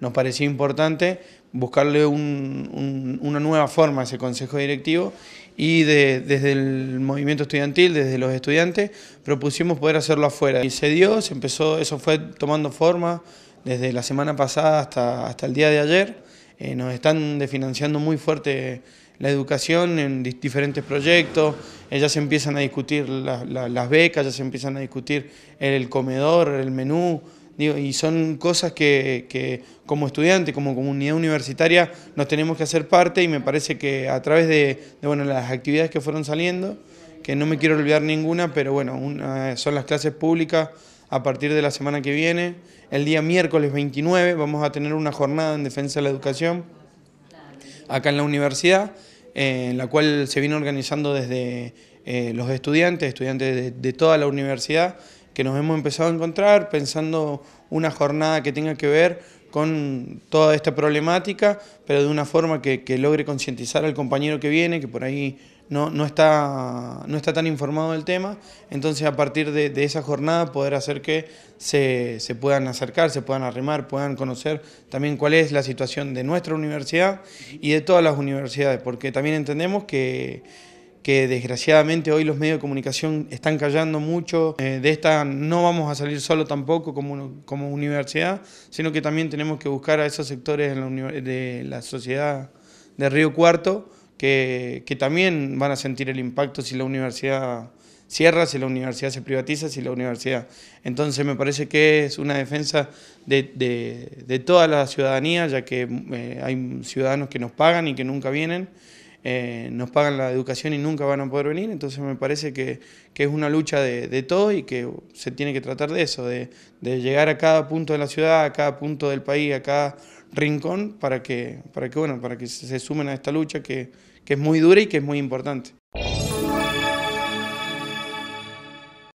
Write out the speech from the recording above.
nos pareció importante buscarle una nueva forma a ese consejo directivo y desde el movimiento estudiantil, desde los estudiantes, propusimos poder hacerlo afuera. Y se dio, empezó, eso fue tomando forma desde la semana pasada hasta, el día de ayer. Eh, nos están desfinanciando muy fuerte la educación en diferentes proyectos, eh, ya se empiezan a discutir las becas, ya se empiezan a discutir el comedor, el menú, y son cosas que, como estudiante, como comunidad universitaria, nos tenemos que hacer parte y me parece que a través de, las actividades que fueron saliendo, que no me quiero olvidar ninguna, pero bueno, son las clases públicas a partir de la semana que viene. El día miércoles 29 vamos a tener una jornada en defensa de la educación acá en la universidad, en la cual se viene organizando desde eh, los estudiantes, estudiantes de toda la universidad, que nos hemos empezado a encontrar pensando una jornada que tenga que ver con toda esta problemática, pero de una forma que, logre concientizar al compañero que viene, que por ahí no, no, está, no está tan informado del tema. Entonces, a partir de, esa jornada, poder hacer que se, se, puedan acercar, se puedan arrimar, puedan conocer también cuál es la situación de nuestra universidad y de todas las universidades, porque también entendemos que que desgraciadamente hoy los medios de comunicación están callando mucho. Eh, de esta no vamos a salir solo tampoco como, como universidad, sino que también tenemos que buscar a esos sectores de la sociedad de Río Cuarto que, que, también van a sentir el impacto si la universidad cierra, si la universidad se privatiza, si la universidad... Entonces me parece que es una defensa de, de, de toda la ciudadanía, ya que eh, hay ciudadanos que nos pagan y que nunca vienen. Eh, nos pagan la educación y nunca van a poder venir, entonces me parece que, es una lucha de, de todo y que se tiene que tratar de eso, de, llegar a cada punto de la ciudad, a cada punto del país, a cada rincón, para que, para que, bueno, para que se sumen a esta lucha que es muy dura y que es muy importante.